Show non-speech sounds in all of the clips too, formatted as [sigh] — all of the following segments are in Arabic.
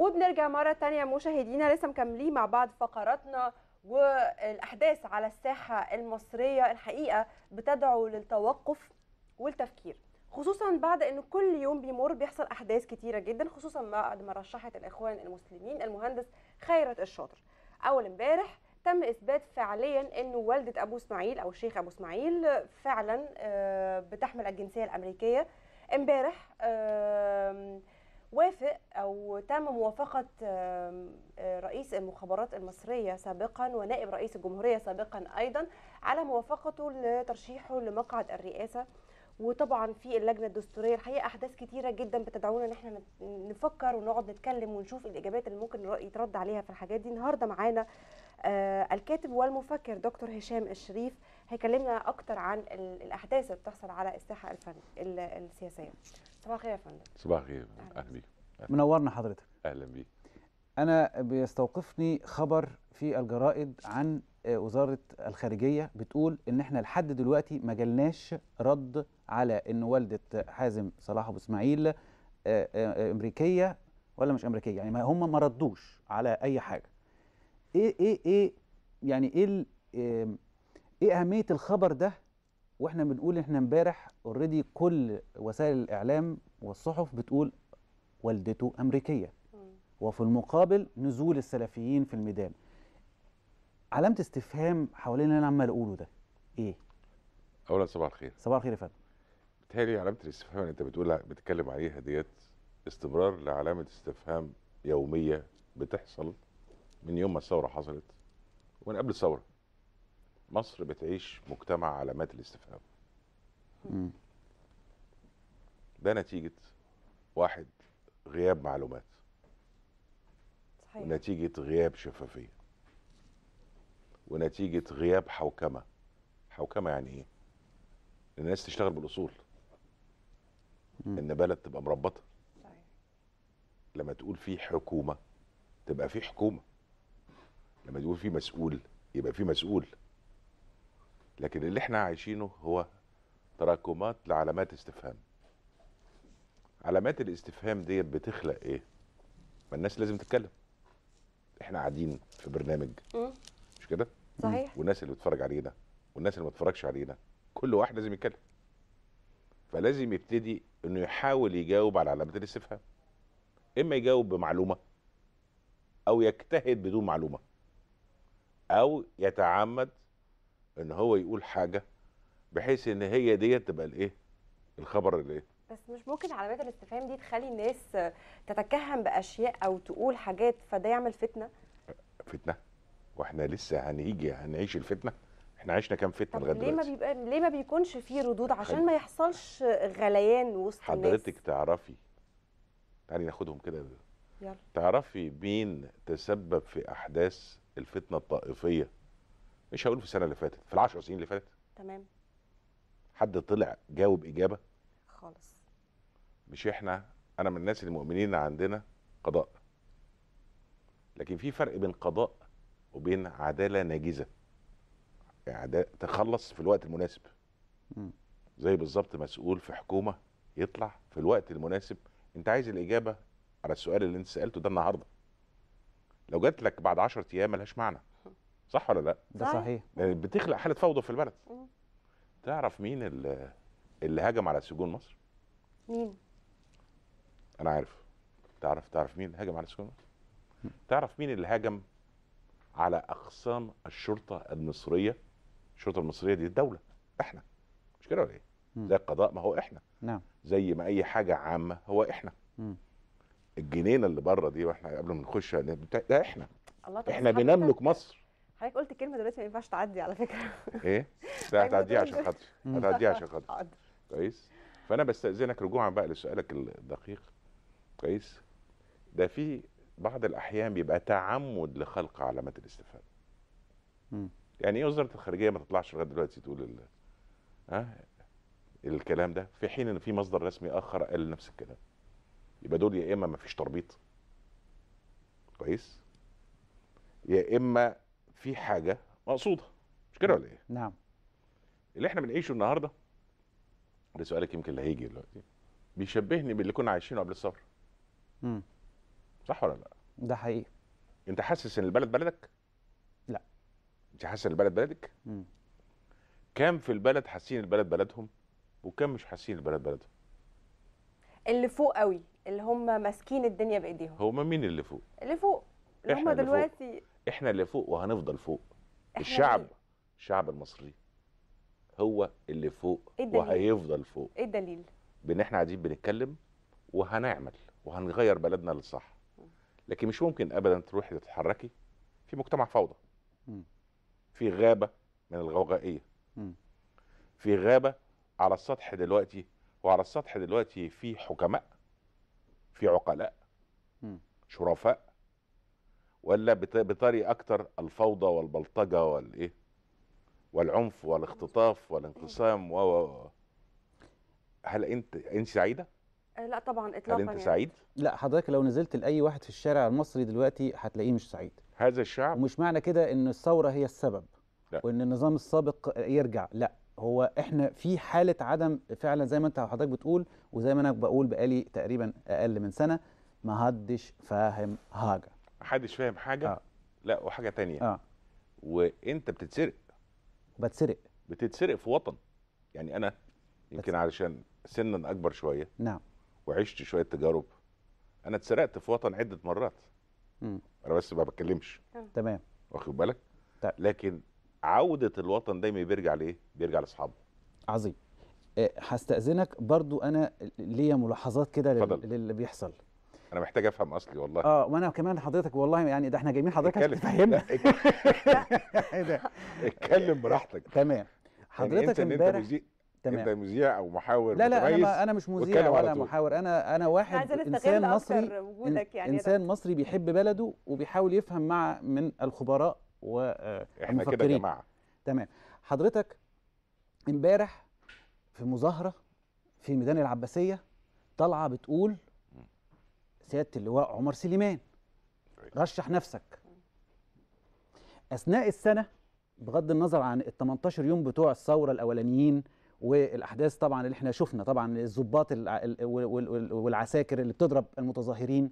وبنرجع مرة تانية مشاهدينا لسه مكملين مع بعض فقراتنا والأحداث على الساحة المصرية الحقيقة بتدعو للتوقف والتفكير خصوصا بعد ان كل يوم بيمر بيحصل احداث كتيره جدا خصوصا بعد ما رشحت الاخوان المسلمين المهندس خيرت الشاطر اول امبارح تم اثبات فعليا انه والده ابو اسماعيل او الشيخ ابو اسماعيل فعلا آه، بتحمل الجنسيه الامريكيه امبارح وافق او تم موافقه آه، رئيس المخابرات المصريه سابقا ونائب رئيس الجمهوريه سابقا ايضا على موافقته لترشيحه لمقعد الرئاسه وطبعا في اللجنه الدستوريه الحقيقه احداث كثيره جدا بتدعونا ان احنا نفكر ونقعد نتكلم ونشوف الاجابات اللي ممكن يترد عليها في الحاجات دي النهارده معانا آه، الكاتب والمفكر دكتور هشام الشريف هيكلمنا اكتر عن الاحداث اللي بتحصل على الساحه الفن السياسيه صباح الخير يا فندم صباح الخير اهلا بيك منورنا حضرتك اهلا بيك انا بيستوقفني خبر في الجرائد عن آه، وزاره الخارجيه بتقول ان احنا لحد دلوقتي ما جالناش رد على ان والده حازم صلاح ابو اسماعيل آه، آه، امريكيه ولا مش امريكيه يعني ما هم ما ردوش على اي حاجه ايه ايه ايه يعني ايه ايه اهميه الخبر ده واحنا بنقول احنا امبارح اوريدي كل وسائل الاعلام والصحف بتقول والدته امريكيه وفي المقابل نزول السلفيين في الميدان علامه استفهام حوالين اللي انا عمال اقوله ده ايه اولا صباح الخير صباح الخير يا فندم بتهيالي علامه الاستفهام اللي انت بتقولها بتتكلم عليها ديت استمرار لعلامه استفهام يوميه بتحصل من يوم ما الثوره حصلت ومن قبل الثوره مصر بتعيش مجتمع علامات الاستفهام ده نتيجة واحد غياب معلومات صحيح. ونتيجة غياب شفافية ونتيجة غياب حوكمة حوكمة يعني ايه؟ الناس تشتغل بالاصول مم. ان بلد تبقى مربطة صحيح. لما تقول في حكومة تبقى في حكومة لما تقول في مسؤول يبقى في مسؤول لكن اللي احنا عايشينه هو تراكمات لعلامات استفهام علامات الاستفهام ديت بتخلق ايه ما الناس لازم تتكلم احنا قاعدين في برنامج مش كده صحيح والناس اللي بتتفرج علينا والناس اللي ما بتتفرجش علينا كل واحد لازم يتكلم فلازم يبتدي انه يحاول يجاوب على علامات الاستفهام اما يجاوب بمعلومه او يجتهد بدون معلومه او يتعمد ان هو يقول حاجه بحيث ان هي ديت تبقى الايه الخبر الايه بس مش ممكن علامات الاستفهام دي تخلي الناس تتكهن باشياء او تقول حاجات فده يعمل فتنه فتنه واحنا لسه هنيجي هنعيش الفتنه احنا عشنا كام فتنه لغايه دلوقتي ليه ما بيبقى ليه ما بيكونش فيه ردود عشان حاجة. ما يحصلش غليان وسط حضرتك الناس حضرتك تعرفي تعالي ناخدهم كده يلا تعرفي مين تسبب في احداث الفتنه الطائفيه مش هقول في السنه اللي فاتت في العشر سنين اللي فاتت تمام حد طلع جاوب اجابه خالص مش احنا انا من الناس المؤمنين عندنا قضاء لكن في فرق بين قضاء وبين عداله ناجزه يعني تخلص في الوقت المناسب زي بالظبط مسؤول في حكومه يطلع في الوقت المناسب انت عايز الاجابه على السؤال اللي انت سالته ده النهارده لو جات لك بعد 10 ايام ملهاش معنى صح ولا لا ده صحيح آه، بتخلق حاله فوضى في البلد مم. تعرف مين اللي, اللي هجم على سجون مصر مين انا عارف تعرف تعرف مين اللي هجم على سجون مصر تعرف مين اللي هاجم على اقسام الشرطه المصريه الشرطه المصريه دي الدوله احنا مش كده ولا ايه زي القضاء ما هو احنا نعم زي ما اي حاجه عامه هو احنا مم. الجنينه اللي بره دي واحنا قبل ما نخش ده احنا الله احنا بنملك مصر حضرتك قلت كلمه دلوقتي ما ينفعش تعدي على فكره ايه؟ [laughs] لا هتعديها عشان خاطري هتعديها عشان خاطري كويس؟ فانا بستاذنك رجوعا بقى لسؤالك الدقيق كويس؟ ده في بعض الاحيان بيبقى تعمد لخلق علامات الاستفهام. يعني ايه وزاره الخارجيه ما تطلعش لغايه دلوقتي تقول ال... ها الكلام ده في حين ان في مصدر رسمي اخر قال نفس الكلام. يبقى دول يا اما ما فيش تربيط كويس؟ يا اما في حاجه مقصوده مش كده ولا ايه؟ نعم اللي احنا بنعيشه النهارده ده سؤالك يمكن اللي هيجي دلوقتي بيشبهني باللي كنا عايشينه قبل الثوره امم صح ولا لا؟ ده حقيقي انت حاسس ان البلد بلدك؟ لا انت حاسس ان البلد بلدك؟ امم كام في البلد حاسين البلد بلدهم وكام مش حاسين البلد بلدهم؟ اللي فوق قوي اللي هم ماسكين الدنيا بايديهم هما مين اللي فوق؟ اللي فوق اللي هم دلوقتي احنا اللي فوق وهنفضل فوق الشعب الشعب المصري هو اللي فوق إيه وهيفضل فوق ايه الدليل بان احنا قاعدين بنتكلم وهنعمل وهنغير بلدنا للصح لكن مش ممكن ابدا تروحي تتحركي في مجتمع فوضى في غابه من الغوغائيه في غابه على السطح دلوقتي وعلى السطح دلوقتي في حكماء في عقلاء شرفاء ولا بطريق اكتر الفوضى والبلطجه والايه والعنف والاختطاف والانقسام و هل انت انت سعيده آه، لا طبعا اطلاقا هل انت يعني. سعيد يعني. لا حضرتك لو نزلت لاي واحد في الشارع المصري دلوقتي هتلاقيه مش سعيد هذا الشعب ومش معنى كده ان الثوره هي السبب لا. وان النظام السابق يرجع لا هو احنا في حاله عدم فعلا زي ما انت حضرتك بتقول وزي ما انا بقول بقالي تقريبا اقل من سنه ما حدش فاهم حاجه محدش فاهم حاجه آه. لا وحاجه تانية آه. وانت بتتسرق بتسرق بتتسرق في وطن يعني انا يمكن علشان سنا اكبر شويه نعم وعشت شويه تجارب انا اتسرقت في وطن عده مرات مم. انا بس ما بتكلمش آه. تمام واخد بالك طيب. لكن عوده الوطن دايما بيرجع لايه بيرجع لاصحابه عظيم آه، هستاذنك برضو انا ليا ملاحظات كده للي بيحصل انا محتاج افهم اصلي والله اه وانا كمان حضرتك والله يعني ده احنا جايبين حضرتك عشان تفهمنا [laughs] إيه [laughs] اتكلم براحتك تمام حضرتك امبارح تمام انت مذيع او محاور لا لا انا انا مش مذيع ولا محاور انا انا واحد انسان مصري يعني انسان مصري بيحب بلده وبيحاول يفهم مع من الخبراء والمفكرين آه، احنا كده يا جماعه تمام حضرتك امبارح في مظاهره في ميدان العباسيه طالعه بتقول سياده اللواء عمر سليمان أيوة. رشح نفسك اثناء السنه بغض النظر عن ال 18 يوم بتوع الثوره الاولانيين والاحداث طبعا اللي احنا شفنا طبعا الضباط والعساكر اللي بتضرب المتظاهرين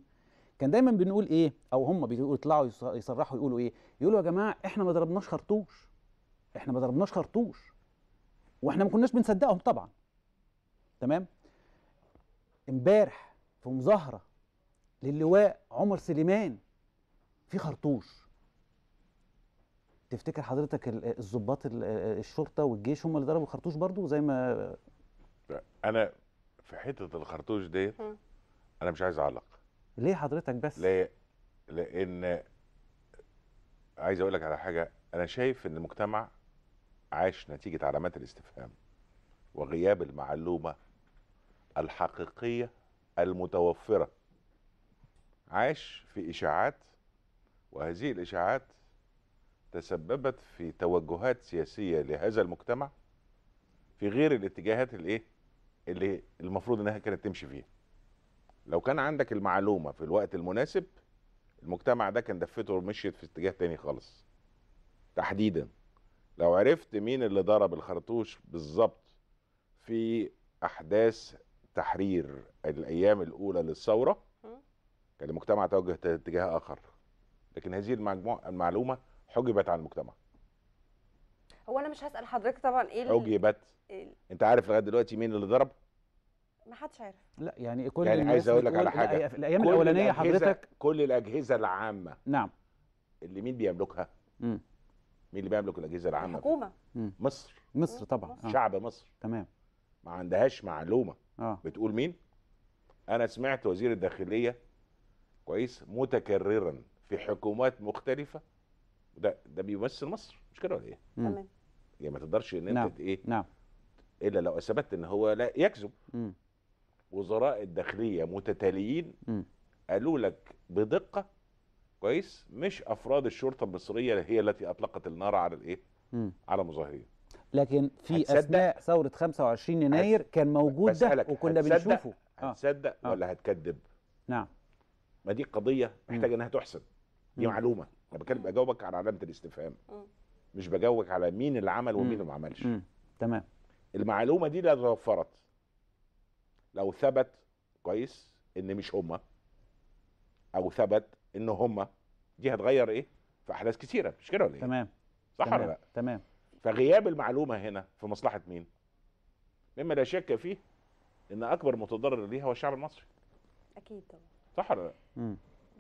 كان دايما بنقول ايه او هم بيطلعوا يصرحوا يقولوا ايه يقولوا يا جماعه احنا ما ضربناش خرطوش احنا ما ضربناش خرطوش واحنا ما كناش بنصدقهم طبعا تمام امبارح في مظاهره للواء عمر سليمان في خرطوش تفتكر حضرتك الضباط الشرطه والجيش هم اللي ضربوا الخرطوش برضو زي ما انا في حته الخرطوش ديت انا مش عايز اعلق ليه حضرتك بس ليه لان عايز اقول لك على حاجه انا شايف ان المجتمع عاش نتيجه علامات الاستفهام وغياب المعلومه الحقيقيه المتوفره عاش في إشاعات وهذه الإشاعات تسببت في توجهات سياسية لهذا المجتمع في غير الاتجاهات الايه اللي المفروض انها كانت تمشي فيها لو كان عندك المعلومة في الوقت المناسب المجتمع ده كان دفته ومشيت في اتجاه تاني خالص تحديدا لو عرفت مين اللي ضرب الخرطوش بالظبط في احداث تحرير الايام الاولى للثوره كان المجتمع توجه اتجاه اخر لكن هذه المجموع المعلومه حجبت عن المجتمع هو انا مش هسال حضرتك طبعا ايه حجبت إيه؟ انت عارف لغايه دلوقتي مين اللي ضرب ما حدش عارف لا يعني كل يعني عايز اقول لك على حاجه في الايام الاولانيه حضرتك كل الاجهزه العامه نعم اللي مين بيملكها امم مين اللي بيملك الاجهزه العامه الحكومه مصر مصر طبعا مصر. آه. شعب مصر تمام ما عندهاش معلومه آه. بتقول مين انا سمعت وزير الداخليه كويس متكررا في حكومات مختلفه ده ده بيمثل مصر مش كده ولا ايه؟ تمام يعني ما تقدرش ان انت نعم. ايه؟ نعم الا لو اثبت ان هو لا يكذب وزراء الداخليه متتاليين م. قالوا لك بدقه كويس مش افراد الشرطه المصريه هي التي اطلقت النار على الايه؟ م. على مظاهرين لكن في اثناء ثوره 25 يناير كان موجود ده وكنا هتصدق بنشوفه آه. هتصدق آه. ولا هتكذب؟ نعم ما دي قضيه محتاجه انها تحسب دي معلومه انا بكلم بجاوبك على علامه الاستفهام مش بجاوبك على مين اللي عمل ومين اللي ما عملش تمام المعلومه دي لو توفرت لو ثبت كويس ان مش هما او ثبت ان هما دي هتغير ايه في احداث كثيره مش كده ولا ايه تمام صح ولا لا تمام فغياب المعلومه هنا في مصلحه مين مما لا شك فيه ان اكبر متضرر ليها هو الشعب المصري اكيد طبعا صحراء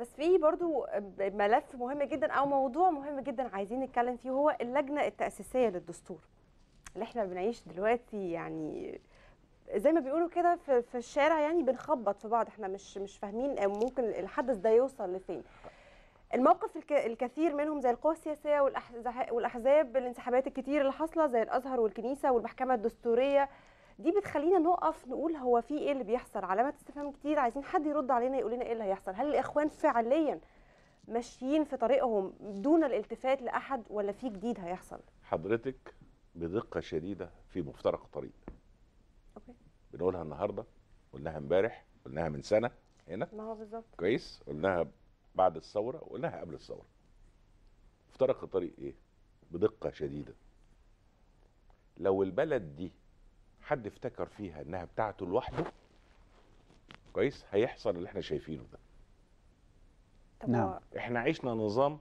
بس في برضو ملف مهم جدا او موضوع مهم جدا عايزين نتكلم فيه هو اللجنه التاسيسيه للدستور اللي احنا بنعيش دلوقتي يعني زي ما بيقولوا كده في, في الشارع يعني بنخبط في بعض احنا مش مش فاهمين ممكن الحدث ده يوصل لفين الموقف الكثير منهم زي القوى السياسيه والاحزاب الانسحابات الكتير اللي حاصله زي الازهر والكنيسه والمحكمه الدستوريه دي بتخلينا نقف نقول هو في ايه اللي بيحصل علامات استفهام كتير عايزين حد يرد علينا يقول لنا ايه اللي هيحصل هل الاخوان فعليا ماشيين في طريقهم دون الالتفات لاحد ولا في جديد هيحصل حضرتك بدقه شديده في مفترق طريق اوكي بنقولها النهارده قلناها امبارح قلناها من سنه هنا ما هو بالظبط كويس قلناها بعد الثوره وقلناها قبل الثوره مفترق الطريق ايه بدقه شديده لو البلد دي حد افتكر فيها انها بتاعته لوحده كويس هيحصل اللي احنا شايفينه ده نعم احنا عشنا نظام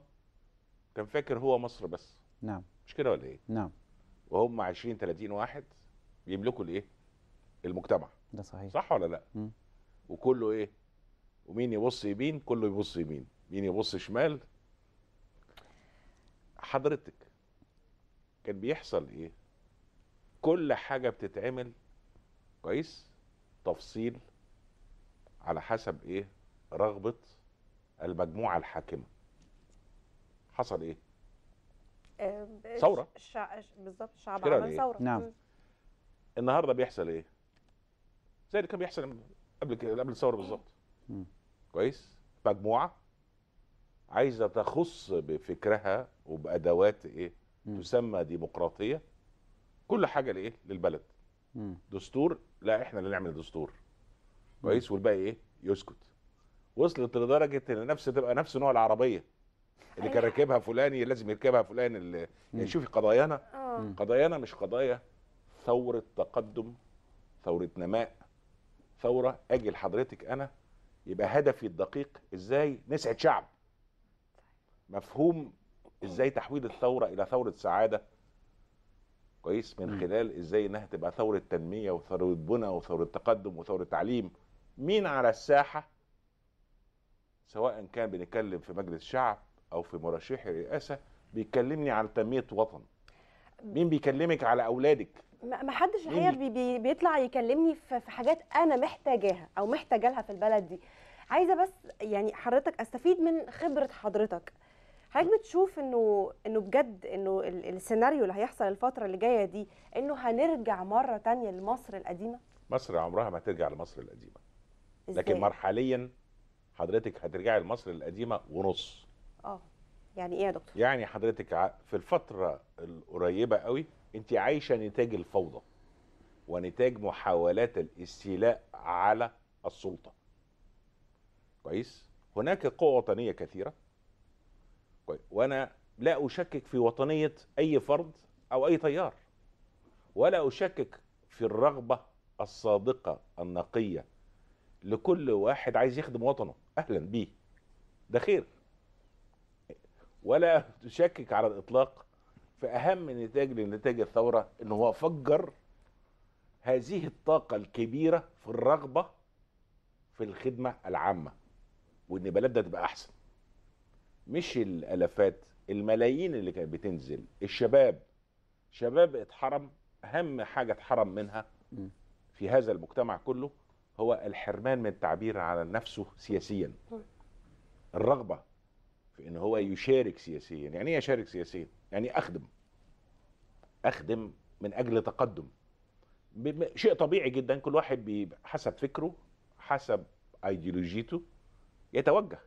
كان فاكر هو مصر بس نعم مش كده ولا ايه نعم وهم 20 30 واحد بيملكوا الايه المجتمع ده صحيح صح ولا لا م. وكله ايه ومين يبص يمين كله يبص يمين مين يبص شمال حضرتك كان بيحصل ايه كل حاجه بتتعمل كويس تفصيل على حسب ايه رغبه المجموعه الحاكمه حصل ايه آه، ثوره الشع... بالظبط الشعب عمل إيه؟ ثوره نعم النهارده بيحصل ايه زي اللي كان بيحصل قبل قبل الثوره بالظبط كويس مجموعه عايزه تخص بفكرها وبادوات ايه مم. تسمى ديمقراطيه كل حاجه لايه للبلد دستور لا احنا اللي نعمل الدستور كويس والباقي ايه يسكت وصلت لدرجه ان نفس تبقى نفس نوع العربيه اللي كان أيوة. راكبها فلاني لازم يركبها فلان اللي يعني شوفي قضايانا آه. قضايانا مش قضايا ثوره تقدم ثوره نماء ثوره اجي لحضرتك انا يبقى هدفي الدقيق ازاي نسعد شعب مفهوم ازاي تحويل الثوره الى ثوره سعاده كويس من خلال ازاي انها تبقى ثوره تنميه وثوره بنى وثوره تقدم وثوره تعليم مين على الساحه سواء كان بنتكلم في مجلس شعب او في مرشح الرئاسه بيكلمني على تنميه وطن مين بيكلمك على اولادك ما حدش الحقيقه بي بي بيطلع يكلمني في حاجات انا محتاجاها او محتاجه لها في البلد دي عايزه بس يعني حضرتك استفيد من خبره حضرتك حضرتك بتشوف انه انه بجد انه السيناريو اللي هيحصل الفتره اللي جايه دي انه هنرجع مره تانية لمصر القديمه مصر عمرها ما هترجع لمصر القديمه إزاي؟ لكن مرحليا حضرتك هترجعي لمصر القديمه ونص اه يعني ايه يا دكتور يعني حضرتك في الفتره القريبه قوي انت عايشه نتاج الفوضى ونتاج محاولات الاستيلاء على السلطه كويس هناك قوى وطنيه كثيره طيب، وانا لا اشكك في وطنيه اي فرد او اي تيار ولا اشكك في الرغبه الصادقه النقيه لكل واحد عايز يخدم وطنه اهلا بيه ده خير ولا تشكك على الاطلاق في اهم نتاج لنتاج الثوره ان هو فجر هذه الطاقه الكبيره في الرغبه في الخدمه العامه وان بلدنا تبقى احسن مش الالافات الملايين اللي كانت بتنزل الشباب شباب اتحرم اهم حاجه اتحرم منها في هذا المجتمع كله هو الحرمان من التعبير على نفسه سياسيا طيب. الرغبه في ان هو يشارك سياسيا يعني ايه يشارك سياسيا يعني اخدم اخدم من اجل تقدم شيء طبيعي جدا كل واحد حسب فكره حسب ايديولوجيته يتوجه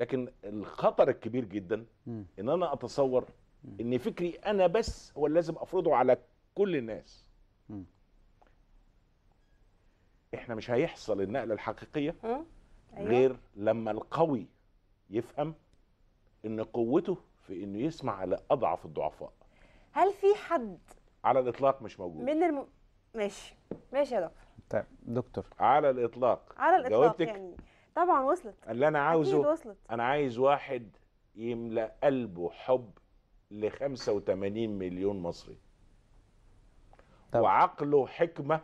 لكن الخطر الكبير جدا ان انا اتصور ان فكري انا بس هو اللي لازم افرضه على كل الناس احنا مش هيحصل النقله الحقيقيه أيوه. غير لما القوي يفهم ان قوته في انه يسمع لاضعف الضعفاء هل في حد على الاطلاق مش موجود من الم... ماشي ماشي يا دكتور طيب دكتور على الاطلاق على الاطلاق جاوبتك يعني طبعا وصلت اللي انا عاوزه اكيد وصلت انا عايز واحد يملا قلبه حب ل 85 مليون مصري طبعا. وعقله حكمه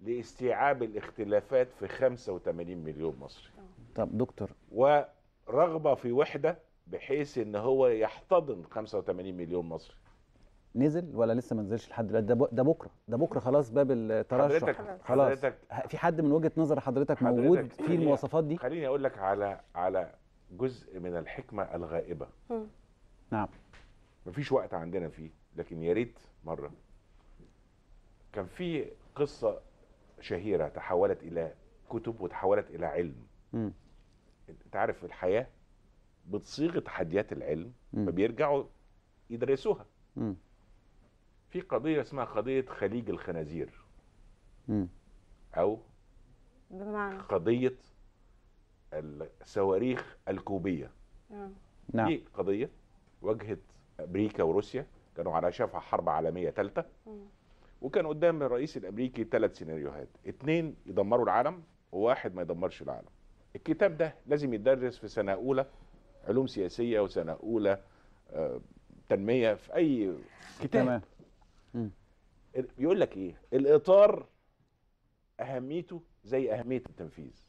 لاستيعاب الاختلافات في 85 مليون مصري طب دكتور ورغبه في وحده بحيث ان هو يحتضن 85 مليون مصري نزل ولا لسه ما نزلش لحد دلوقتي ده بكره ده بكره خلاص باب الترشح حضرتك خلاص حضرتك في حد من وجهه نظر حضرتك, حضرتك موجود في المواصفات دي خليني اقول لك على على جزء من الحكمه الغائبه م. نعم مفيش وقت عندنا فيه لكن يا ريت مره كان في قصه شهيره تحولت الى كتب وتحولت الى علم انت عارف الحياه بتصيغ تحديات العلم فبيرجعوا يدرسوها في قضيه اسمها قضيه خليج الخنازير او قضيه الصواريخ الكوبيه آه. نعم دي قضيه واجهت امريكا وروسيا كانوا على شفا حرب عالميه ثالثه وكان قدام الرئيس الامريكي ثلاث سيناريوهات اثنين يدمروا العالم وواحد ما يدمرش العالم الكتاب ده لازم يدرس في سنه اولى علوم سياسيه وسنه اولى آه، تنميه في اي كتاب تمام. بيقول لك ايه الاطار اهميته زي اهميه التنفيذ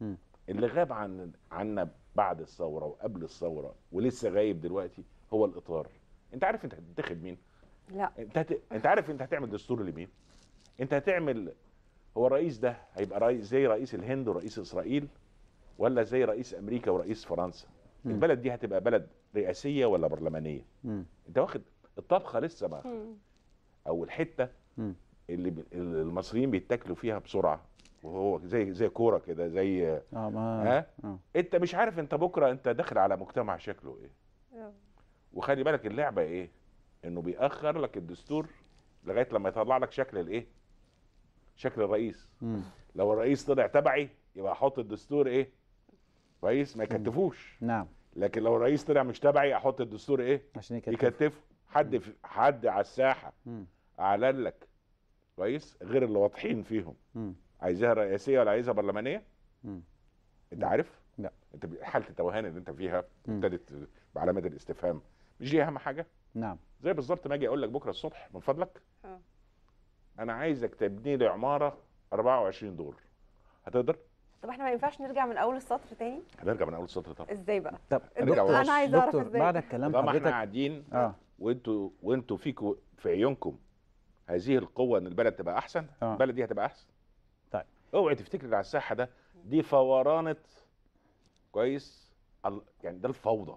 م. اللي غاب عن عنا بعد الثوره وقبل الثوره ولسه غايب دلوقتي هو الاطار انت عارف انت هتنتخب مين لا انت هت... انت عارف انت هتعمل دستور لمين انت هتعمل هو الرئيس ده هيبقى رئيس زي رئيس الهند ورئيس اسرائيل ولا زي رئيس امريكا ورئيس فرنسا م. البلد دي هتبقى بلد رئاسيه ولا برلمانيه م. انت واخد الطبخه لسه بقى او الحته اللي المصريين بيتاكلوا فيها بسرعه وهو زي زي كوره كده زي اه ما آه؟ انت مش عارف انت بكره انت داخل على مجتمع شكله ايه آه. وخلي بالك اللعبه ايه انه بيأخر لك الدستور لغايه لما يطلع لك شكل الايه شكل الرئيس لو الرئيس طلع تبعي يبقى احط الدستور ايه رئيس ما يكتفوش نعم لكن لو الرئيس طلع مش تبعي احط الدستور ايه عشان يكتفه يكتفه حد في حد على الساحه اعلان لك كويس غير اللي واضحين فيهم م. عايزاها رئاسيه ولا عايزها برلمانيه م. انت عارف لا انت حاله التوهان اللي انت فيها ابتدت بعلامه الاستفهام مش دي اهم حاجه نعم زي بالظبط ما اجي اقول لك بكره الصبح من فضلك اه انا عايزك تبني لي عماره 24 دور هتقدر طب احنا ما ينفعش نرجع من اول السطر تاني هنرجع من اول السطر طبعا ازاي بقى طب انا عايز اعرف ازاي بعد الكلام حضرتك احنا قاعدين اه وانتوا وانتوا فيكوا في عيونكم هذه القوه ان البلد تبقى احسن آه. البلد دي هتبقى احسن طيب اوعي تفتكر على الساحه ده دي فورانه كويس يعني ده الفوضى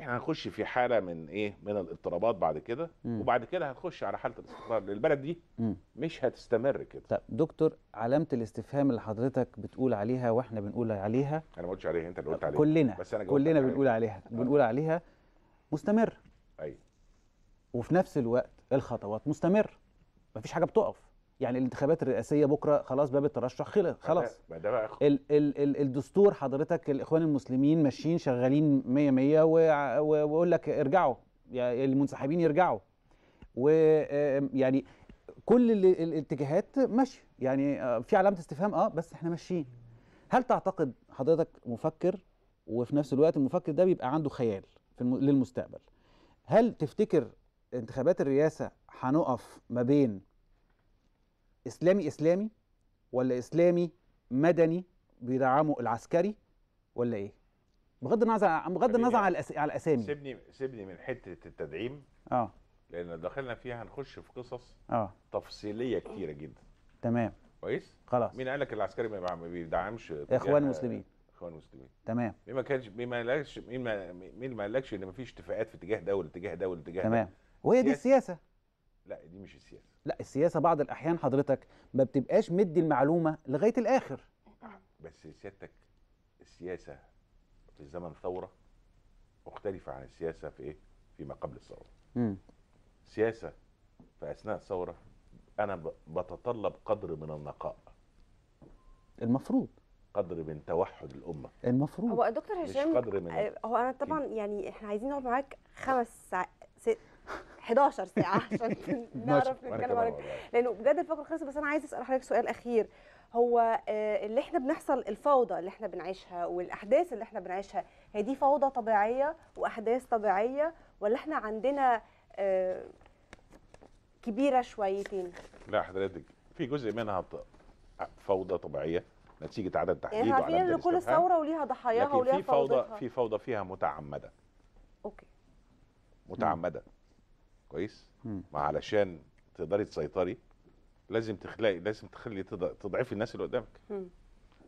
احنا هنخش في حاله من ايه من الاضطرابات بعد كده م. وبعد كده هنخش على حاله الاستقرار البلد دي م. مش هتستمر كده طب دكتور علامه الاستفهام اللي حضرتك بتقول عليها واحنا بنقول عليها انا ما قلتش عليها انت اللي قلت عليها كلنا بس أنا كلنا بنقول عليها. عليها آه. بنقول عليها مستمر ايوه وفي نفس الوقت الخطوات مستمره مفيش حاجه بتقف يعني الانتخابات الرئاسيه بكره خلاص باب الترشح خلاص ما ده بقى ال ال ال الدستور حضرتك الاخوان المسلمين ماشيين شغالين 100 100 ويقول لك ارجعوا يعني المنسحبين يرجعوا ويعني كل الاتجاهات ماشيه يعني آه، في علامه استفهام اه بس احنا ماشيين هل تعتقد حضرتك مفكر وفي نفس الوقت المفكر ده بيبقى عنده خيال في الم... للمستقبل هل تفتكر انتخابات الرئاسه هنقف ما بين اسلامي اسلامي ولا اسلامي مدني بيدعمه العسكري ولا ايه؟ بغض النظر بغض النظر على الاسامي سيبني سيبني من حته التدعيم اه لان دخلنا فيها هنخش في قصص اه تفصيليه كتيره جدا تمام كويس خلاص مين قال لك العسكري ما بيدعمش اخوان المسلمين اخوان المسلمين تمام مين ما كانش مين ما قالكش مين ما مين ما قالكش ان مفيش اتفاقات في اتجاه دول اتجاه دول اتجاه تمام وهي دي السياسه لا دي مش السياسه لا السياسه بعض الاحيان حضرتك ما بتبقاش مدي المعلومه لغايه الاخر بس سيادتك السياسه في زمن ثوره مختلفه عن السياسه في ايه فيما قبل الثوره امم سياسه في اثناء الثوره انا بتطلب قدر من النقاء المفروض قدر من توحد الامه المفروض هو دكتور هشام قدر من هو انا طبعا يعني احنا عايزين نقعد معاك خمس ساعات ست 11 ساعه [laughs] عشان نعرف نتكلم عليك لانه بجد الفقره خلصت بس انا عايز اسال حضرتك سؤال اخير هو آه، اللي احنا بنحصل الفوضى اللي احنا بنعيشها والاحداث اللي احنا بنعيشها هي دي فوضى طبيعيه واحداث طبيعيه ولا احنا عندنا آه، كبيره شويتين لا حضرتك في جزء منها فوضى طبيعيه نتيجه عدد يعني تحديد يعني عارفين ان كل ثوره وليها ضحاياها وليها في فوضى في فوضى فيها متعمده اوكي متعمده م. كويس ما علشان تقدري تسيطري لازم تخلقي لازم تخلي تضعفي الناس اللي قدامك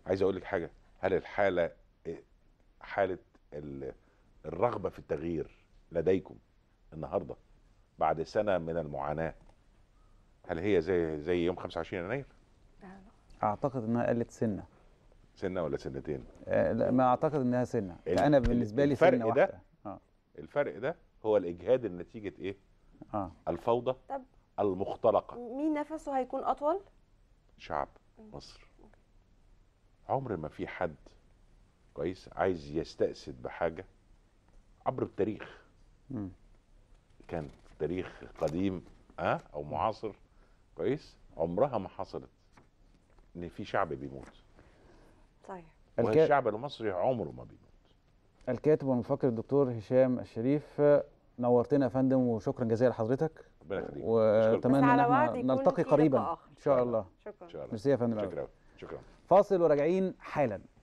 عايز اقول لك حاجه هل الحاله حاله الرغبه في التغيير لديكم النهارده بعد سنه من المعاناه هل هي زي زي يوم 25 يناير اعتقد انها قلت سنه سنه ولا سنتين آه، لا ما اعتقد انها سنه انا بالنسبه لي سنه واحده ده آه. الفرق ده هو الاجهاد النتيجه ايه آه. الفوضى طب المختلقه مين نفسه هيكون اطول شعب مصر عمر ما في حد كويس عايز يستأسد بحاجه عبر التاريخ م. كان تاريخ قديم أه؟ او معاصر كويس عمرها ما حصلت ان في شعب بيموت صحيح والشعب المصري عمره ما بيموت الكاتب والمفكر الدكتور هشام الشريف نورتنا يا فندم وشكرا جزيلا لحضرتك واتمنى ان واتمنى نلتقي قريبا ان شاء الله شكرا ميرسي يا فندم شكرا شكرا فاصل وراجعين حالا